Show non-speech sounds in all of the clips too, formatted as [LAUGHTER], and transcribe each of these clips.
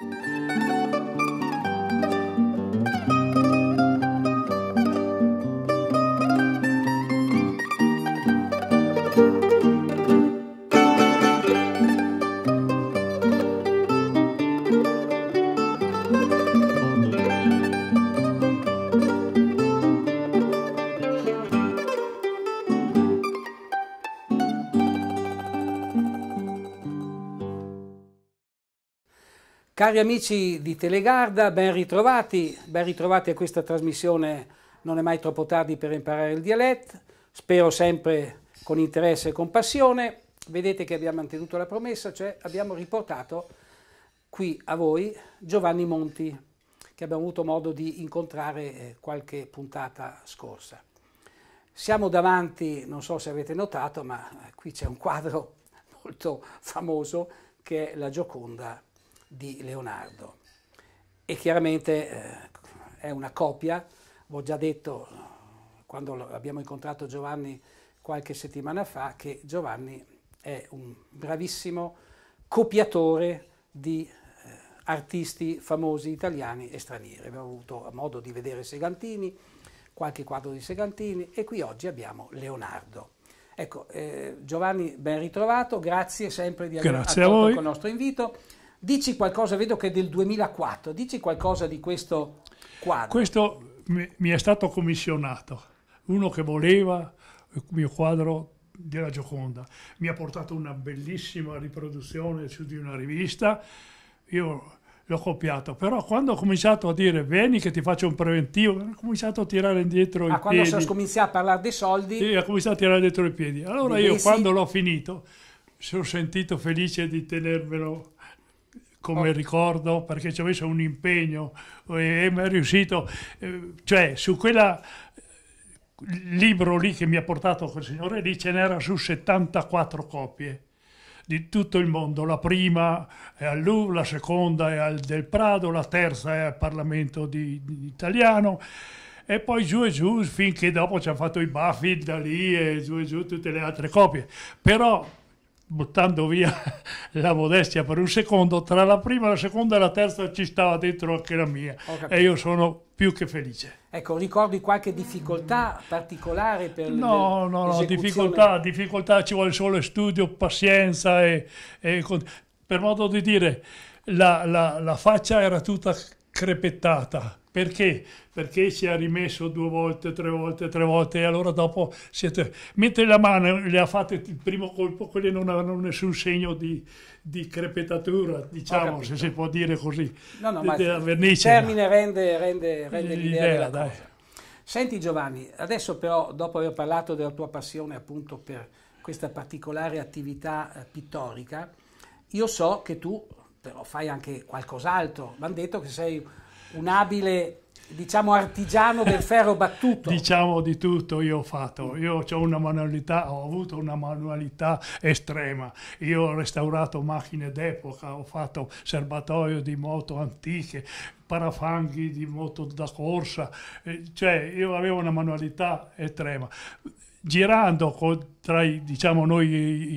Thank you. Cari amici di Telegarda, ben ritrovati, ben ritrovati a questa trasmissione Non è mai troppo tardi per imparare il dialetto, spero sempre con interesse e con passione. Vedete che abbiamo mantenuto la promessa, cioè abbiamo riportato qui a voi Giovanni Monti, che abbiamo avuto modo di incontrare eh, qualche puntata scorsa. Siamo davanti, non so se avete notato, ma eh, qui c'è un quadro [LAUGHS] molto famoso che è la Gioconda di Leonardo. E chiaramente eh, è una copia, ho già detto eh, quando abbiamo incontrato Giovanni qualche settimana fa che Giovanni è un bravissimo copiatore di eh, artisti famosi italiani e stranieri. Abbiamo avuto modo di vedere Segantini, qualche quadro di Segantini e qui oggi abbiamo Leonardo. Ecco, eh, Giovanni, ben ritrovato, grazie sempre di aver grazie accolto il nostro invito. Dici qualcosa, vedo che è del 2004, dici qualcosa di questo quadro. Questo mi è stato commissionato, uno che voleva il mio quadro della Gioconda. Mi ha portato una bellissima riproduzione su di una rivista, io l'ho copiato, però quando ho cominciato a dire vieni che ti faccio un preventivo, ho cominciato a tirare indietro ah, i quando piedi. quando si cominciato a parlare dei soldi? Sì, ho cominciato a tirare indietro i piedi. Allora io quando l'ho finito sono sentito felice di tenermelo come oh. ricordo perché ci ho messo un impegno e mi è riuscito, eh, cioè su quel libro lì che mi ha portato quel signore lì ce n'era su 74 copie di tutto il mondo. La prima è al Louvre, la seconda è al Del Prado, la terza è al Parlamento di, di, italiano. E poi giù e giù, finché dopo ci hanno fatto i baffi da lì e giù e giù tutte le altre copie. Però buttando via [LAUGHS] la modestia per un secondo, tra la prima, la seconda e la terza ci stava dentro anche la mia e io sono più che felice. Ecco, ricordi qualche difficoltà particolare per No, no, no, difficoltà, difficoltà ci vuole solo studio, pazienza e, e per modo di dire la, la, la faccia era tutta crepettata perché? Perché ci ha rimesso due volte, tre volte, tre volte e allora dopo siete... Mentre la mano le ha fatte il primo colpo, quelle non avevano nessun segno di, di crepitatura, diciamo, se si può dire così, no, no, della vernice. Il termine rende, rende, rende l'idea della Senti Giovanni, adesso però, dopo aver parlato della tua passione appunto per questa particolare attività eh, pittorica, io so che tu però fai anche qualcos'altro, mi hanno detto che sei un abile diciamo artigiano del ferro battuto. [LAUGHS] diciamo di tutto io ho fatto, io ho una manualità, ho avuto una manualità estrema, io ho restaurato macchine d'epoca, ho fatto serbatoio di moto antiche, parafanghi di moto da corsa, eh, cioè io avevo una manualità estrema. Girando con tra i, diciamo, noi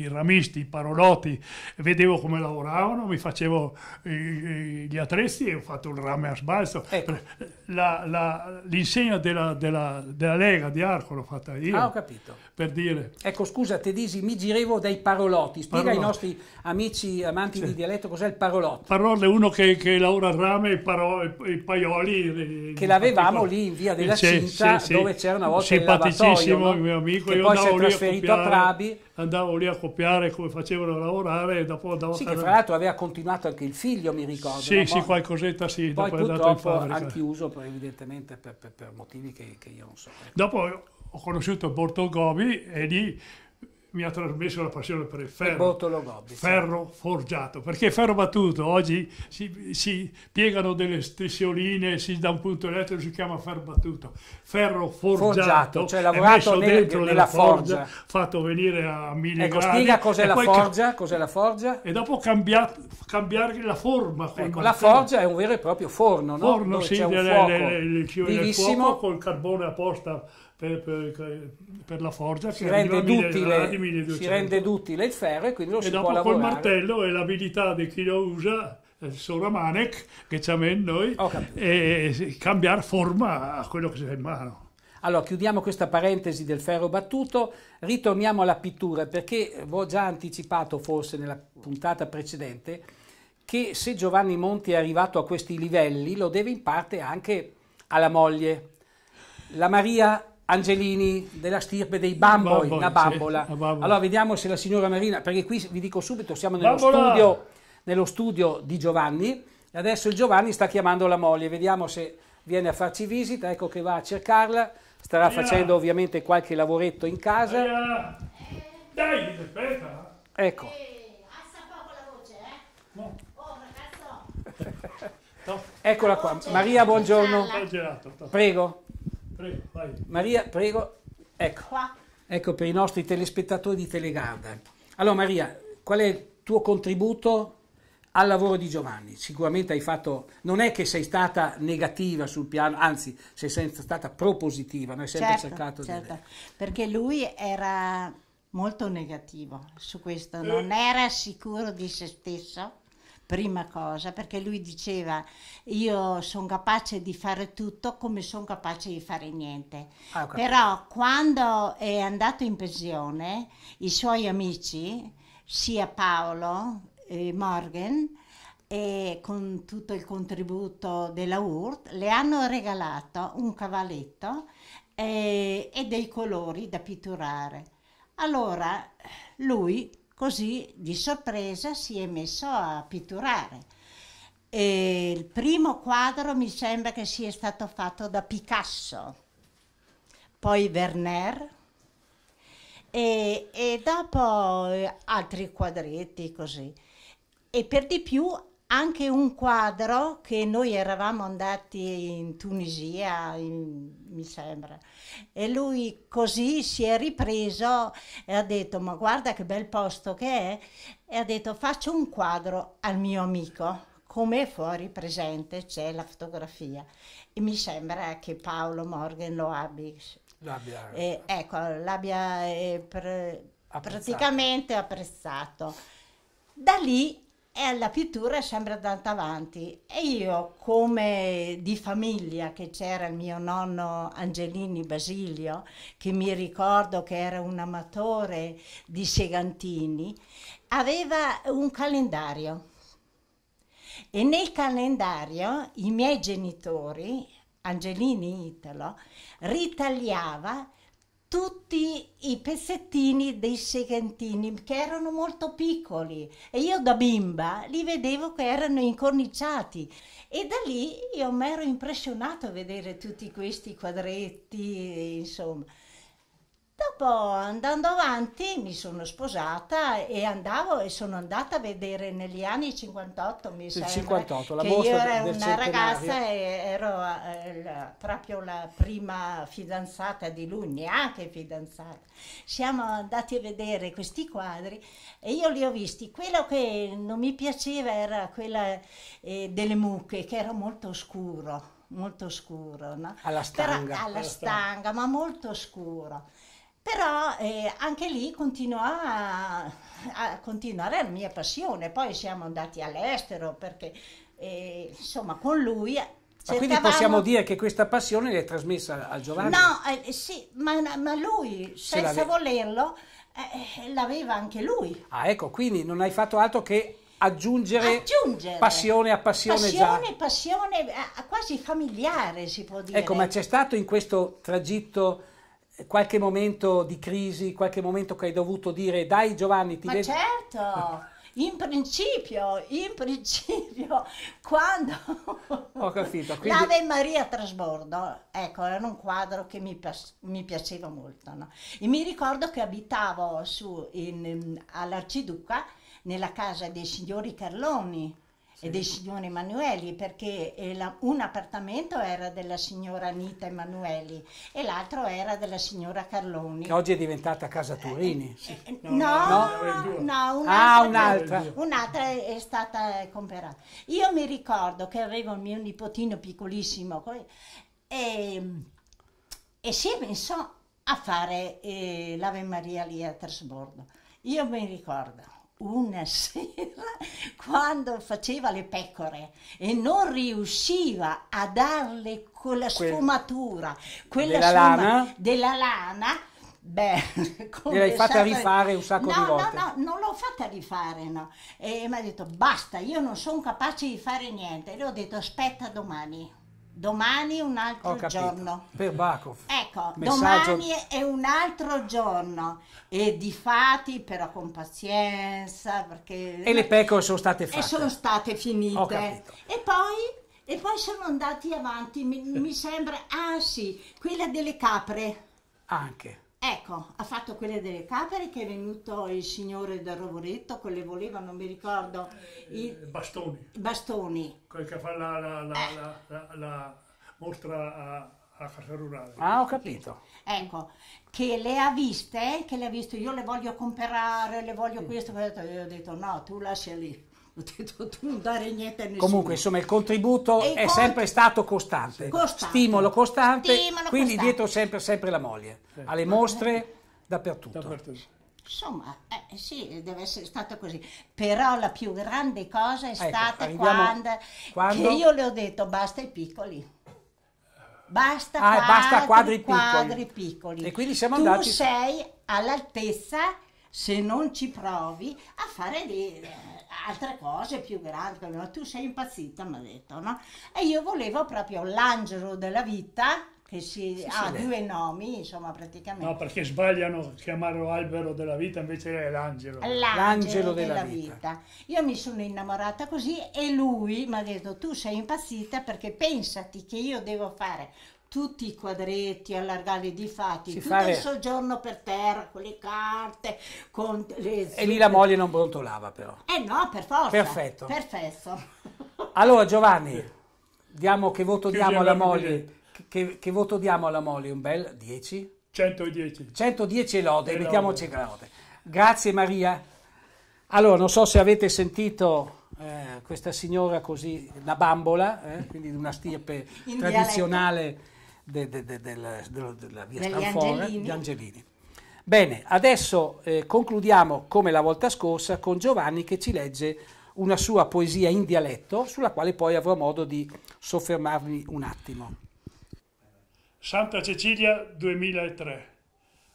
i ramisti, i parolotti, vedevo come lavoravano, mi facevo eh, gli attrezzi e ho fatto il rame a sbalzo. Ecco. La, la, l'insegna della, della, della, Lega di Arco l'ho fatta io. Ah, ho capito. Per dire. Ecco, scusa, te disi, mi girevo dai parolotti. Spiega parolotti. ai nostri amici amanti sì. di dialetto cos'è il parolotto. Parole, uno che, che lavora il rame e i paioli. Eh, che l'avevamo lì in via della Cinta, sì, sì, dove c'era una volta il lavatoio. Simpaticissimo no? mio amico. Che io poi si è trasferito a lavorare, andavo lì a copiare come facevano a lavorare e dopo andavo sì, a Sì, che fra l'altro aveva continuato anche il figlio, mi ricordo. Sì, no? sì, qualcosetta sì, poi dopo è andato in fabbrica. Poi chiuso per, evidentemente per, per, per motivi che, che, io non so. Dopo ho conosciuto Borto Gobi e lì mi ha trasmesso la passione per il ferro. Gobbi, ferro sì. forgiato, perché ferro battuto oggi si, si piegano delle stessioline, si dà un punto elettrico, si chiama ferro battuto. Ferro forgiato, forgiato cioè lavorato nel, dentro nella, nella forgia, forgia, fatto venire a mille ecco, gradi. Spiega cos'è la, forgia, cos'è la forgia. E dopo cambiato, cambiargli la forma. Ecco, la forgia è un vero e proprio forno, no? Forno, Dove sì, c'è un delle, fuoco vivissimo. col carbone apposta per, per, per la forgia si rende, duttile, 1200. si rende duttile il ferro e quindi lo e si può lavorare. E dopo col martello e l'abilità di chi lo usa eh, solo a Manek che abbiamo in noi e cambiare forma a quello che si ha in mano. Allora, chiudiamo questa parentesi del ferro battuto, ritorniamo alla pittura, perché ho già anticipato forse nella puntata precedente che se Giovanni Monti è arrivato a questi livelli lo deve in parte anche alla moglie. La Maria Angelini della stirpe dei Bamboi, una bambola. Sì, bambola. Allora vediamo se la signora Marina, perché qui vi dico subito, siamo nello, studio, nello studio, di Giovanni e adesso il Giovanni sta chiamando la moglie, vediamo se viene a farci visita, ecco che va a cercarla, starà Aia. facendo ovviamente qualche lavoretto in casa. Aia. Dai, aspetta. Ecco. Eh, eh. oh, Eccola qua. Maria, buongiorno. Prego. Prego, Maria, prego. Ecco. Qua. Ecco per i nostri telespettatori di Telegarda. Allora Maria, qual è il tuo contributo al lavoro di Giovanni? Sicuramente hai fatto, non è che sei stata negativa sul piano, anzi sei sempre stata propositiva, noi sempre certo, cercato certo. di... Perché lui era molto negativo su questo, eh. non era sicuro di se stesso prima cosa, perché lui diceva io sono capace di fare tutto come sono capace di fare niente. Ah, okay. Però quando è andato in pensione, i suoi amici, sia Paolo e eh, Morgan, e con tutto il contributo della URT, le hanno regalato un cavalletto e, eh, e dei colori da pitturare. Allora lui così di sorpresa si è messo a pitturare. E il primo quadro mi sembra che sia stato fatto da Picasso, poi Werner e, e dopo eh, altri quadretti così. E per di più anche un quadro che noi eravamo andati in Tunisia, in, mi sembra, e lui così si è ripreso e ha detto ma guarda che bel posto che è e ha detto faccio un quadro al mio amico. Come fuori presente c'è la fotografia e mi sembra che Paolo Morgan lo abbia. L'abbia, eh, ecco, l'abbia eh, pr- praticamente apprezzato. Da lì e la pittura è sempre andata avanti e io come di famiglia che c'era il mio nonno Angelini Basilio che mi ricordo che era un amatore di segantini aveva un calendario e nel calendario i miei genitori Angelini Italo ritagliava tutti i pezzettini dei seghentini che erano molto piccoli e io da bimba li vedevo che erano incorniciati e da lì io mi ero impressionato a vedere tutti questi quadretti insomma Dopo andando avanti mi sono sposata e andavo e sono andata a vedere negli anni 58 mi sembra 58, la che io ero una centenario. ragazza e ero eh, la, proprio la prima fidanzata di lui, neanche fidanzata. Siamo andati a vedere questi quadri e io li ho visti. Quello che non mi piaceva era quella eh, delle mucche che era molto scuro molto scuro, no? alla, stanga, alla, alla stanga, stanga, ma molto scuro. Però eh, anche lì continua a, a continuare la mia passione. Poi siamo andati all'estero perché eh, insomma con lui ma quindi possiamo dire che questa passione l'hai trasmessa a Giovanni? No, eh, sì, ma, ma lui senza volerlo eh, l'aveva anche lui. Ah, ecco, quindi non hai fatto altro che aggiungere, aggiungere. passione a passione, passione già. Passione, passione eh, quasi familiare si può dire. Ecco, ma c'è stato in questo tragitto qualche momento di crisi, qualche momento che hai dovuto dire dai Giovanni ti Ma vedo... certo! [LAUGHS] In principio, in principio, [LAUGHS] quando ho capito, quindi... l'Ave Maria trasbordo, ecco, era un quadro che mi, mi piaceva molto. No? E mi ricordo che abitavo su, in, mm, all'Arciduca nella casa dei signori Carloni, sì. e dei signori Emanueli, perché eh, la, un appartamento era della signora Anita Emanueli e l'altro era della signora Carloni. Che oggi è diventata Casa eh, eh, Turini. Eh, sì. no, no, no, no un'altra, ah, un'altra. un'altra è stata comprata. Io mi ricordo che avevo il mio nipotino piccolissimo e, e si è messo a fare eh, l'Ave Maria lì a Trasbordo. Io mi ricordo una [LAUGHS] sera quando faceva le pecore e non riusciva a darle con la sfumatura, quella della, sfuma, lana. della lana, Beh, [LAUGHS] come l'hai fatta sempre... rifare un sacco no, di volte. No, no, non l'ho fatta rifare, no. E mi ha detto basta, io non sono capace di fare niente. E le ho detto aspetta domani domani un altro giorno. Per Baco. Ecco, Messaggio... domani è un altro giorno e di fatti però con pazienza perché... E le pecore sono state fatte. E sono state finite. E poi, e poi siamo andati avanti, mi, mi sembra, ah sì, quella delle capre. Anche. Ecco, ha fatto quelle delle capre che è venuto il signore del Rovoretto, quelle voleva, non mi ricordo. Eh, I... Bastoni. Bastoni. Quel che fa la, la, la, eh. la mostra a, a Casa Rurale. Ah, ho capito. Ecco, che le ha viste, che le ha visto, io le voglio comprare, le voglio questo, questo, io eh", ho detto no, tu lascia lì ho [LAUGHS] detto tu non dare niente a nessuno. Comunque, insomma, il contributo il è cont... sempre stato costante. costante. Stimolo costante, Stimolo quindi costante. dietro sempre, sempre la moglie, certo. alle mostre, dappertutto. dappertutto. Insomma, eh, sì, deve essere stato così. Però la più grande cosa è ecco, stata quando, quando, che io le ho detto basta i piccoli. Basta, ah, quadri, basta quadri, piccoli. quadri, piccoli. E quindi siamo tu andati... sei all'altezza se non ci provi a fare dei, eh, altre cose più grandi, tu sei impazzita, mi ha detto, no? E io volevo proprio l'angelo della vita, che si, sì, ha sì, due beh. nomi, insomma, praticamente. No, perché sbagliano chiamarlo albero della vita, invece è l'angelo. L'angelo, l'angelo della, della vita. vita. Io mi sono innamorata così e lui mi ha detto, tu sei impazzita perché pensati che io devo fare tutti i quadretti, allargati di fatti, tutto fare... il soggiorno per terra con le carte, con le... E lì la moglie non brontolava però. Eh no, per forza. Perfetto. Perfetto. [LAUGHS] Allora Giovanni, diamo, che voto Chiudiamo diamo alla moglie? Che, che, voto diamo alla moglie? Un bel 10? 110. 110 lode, mettiamoci lode. Grazie Maria. Allora, non so se avete sentito... Eh, questa signora così, una bambola, eh, quindi di una stirpe tradizionale de, de, de, della via Stanfora, eh, Angelini. Angelini. Bene, adesso eh, concludiamo come la volta scorsa con Giovanni che ci legge una sua poesia in dialetto sulla quale poi avrò modo di soffermarmi un attimo. Santa Cecilia 2003.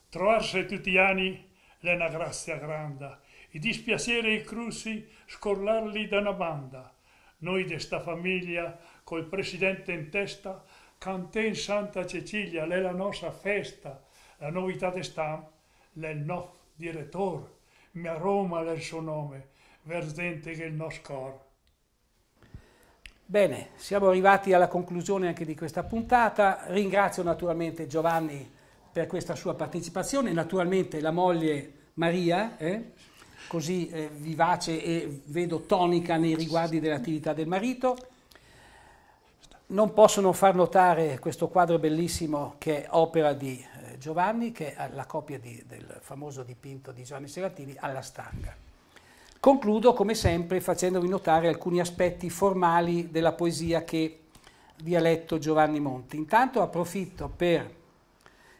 Trovarsi tutti gli anni è una grazia grande. I dispiaceri e i cruci scollarli da una banda. Noi desta famiglia, col presidente in testa, Canten Santa Cecilia, è la nostra festa, la novità di stampa, è il nostro direttore, mi Roma è il suo nome, verdente che il nostro cor. Bene, siamo arrivati alla conclusione anche di questa puntata. Ringrazio naturalmente Giovanni per questa sua partecipazione, naturalmente la moglie Maria, eh? così eh, vivace e vedo tonica nei riguardi dell'attività del marito non posso non far notare questo quadro bellissimo che è opera di eh, Giovanni, che è la copia di, del famoso dipinto di Giovanni Serratini, alla stanga. Concludo, come sempre, facendovi notare alcuni aspetti formali della poesia che vi ha letto Giovanni Monti. Intanto approfitto per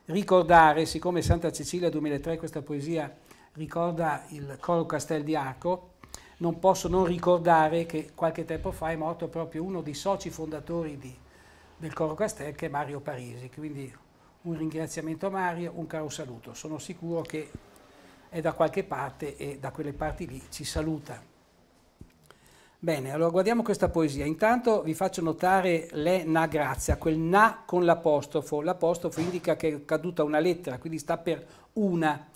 ricordare, siccome Santa Cecilia 2003 questa poesia ricorda il coro Castel di Arco, non posso non ricordare che qualche tempo fa è morto proprio uno dei soci fondatori di, del Coro Castel, che è Mario Parisi. Quindi un ringraziamento a Mario, un caro saluto. Sono sicuro che è da qualche parte e da quelle parti lì ci saluta. Bene, allora guardiamo questa poesia. Intanto vi faccio notare le na grazia, quel na con l'apostrofo. L'apostrofo indica che è caduta una lettera, quindi sta per una.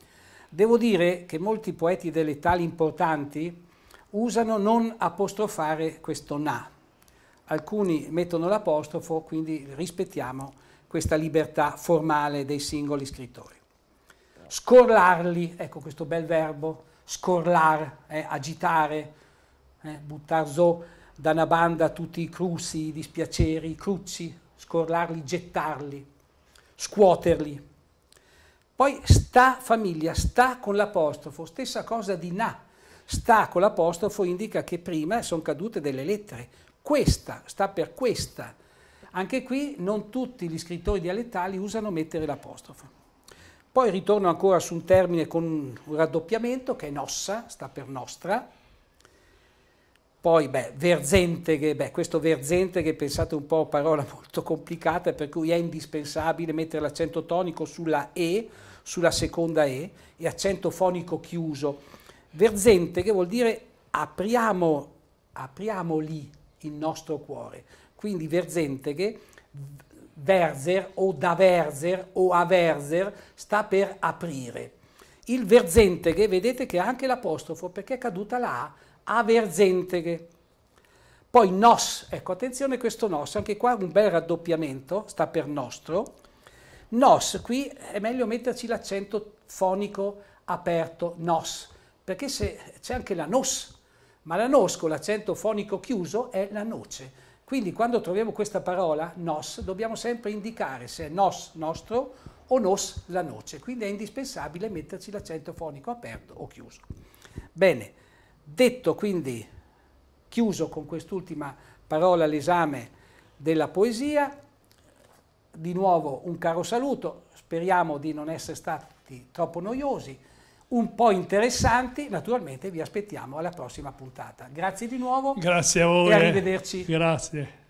Devo dire che molti poeti delle tali importanti, usano non apostrofare questo na. Alcuni mettono l'apostrofo, quindi rispettiamo questa libertà formale dei singoli scrittori. Scorlarli, ecco questo bel verbo, scorlar, eh, agitare, eh, buttar zo da una banda tutti i crusi, i dispiaceri, i crucci, scorlarli, gettarli, scuoterli. Poi sta famiglia, sta con l'apostrofo, stessa cosa di na, Sta con l'apostrofo indica che prima sono cadute delle lettere. Questa sta per questa. Anche qui non tutti gli scrittori dialettali usano mettere l'apostrofo. Poi ritorno ancora su un termine con un raddoppiamento che è nossa, sta per nostra. Poi, beh, verzenteghe, beh, questo verzenteghe, pensate un po', parola [LAUGHS] molto complicata, per cui è indispensabile mettere l'accento tonico sulla E, sulla seconda E, e accento fonico chiuso. Verzente che vuol dire apriamo, apriamo lì il nostro cuore. Quindi verzente che verser o da verser o a sta per aprire. Il verzente che vedete che ha anche l'apostrofo perché è caduta la A, a verzente che. Poi nos, ecco attenzione questo nos, anche qua un bel raddoppiamento, sta per nostro. Nos, qui è meglio metterci l'accento fonico aperto, nos, perché c'è anche la nos, ma la nos con l'accento fonico chiuso è la noce. Quindi quando troviamo questa parola, nos, dobbiamo sempre indicare se è nos nostro o nos la noce. Quindi è indispensabile metterci l'accento fonico aperto o chiuso. Bene, detto quindi, chiuso con quest'ultima parola l'esame della poesia, di nuovo un caro saluto, speriamo di non essere stati troppo noiosi un po' interessanti. Naturalmente vi aspettiamo alla prossima puntata. Grazie di nuovo. Grazie a voi. E arrivederci. Grazie.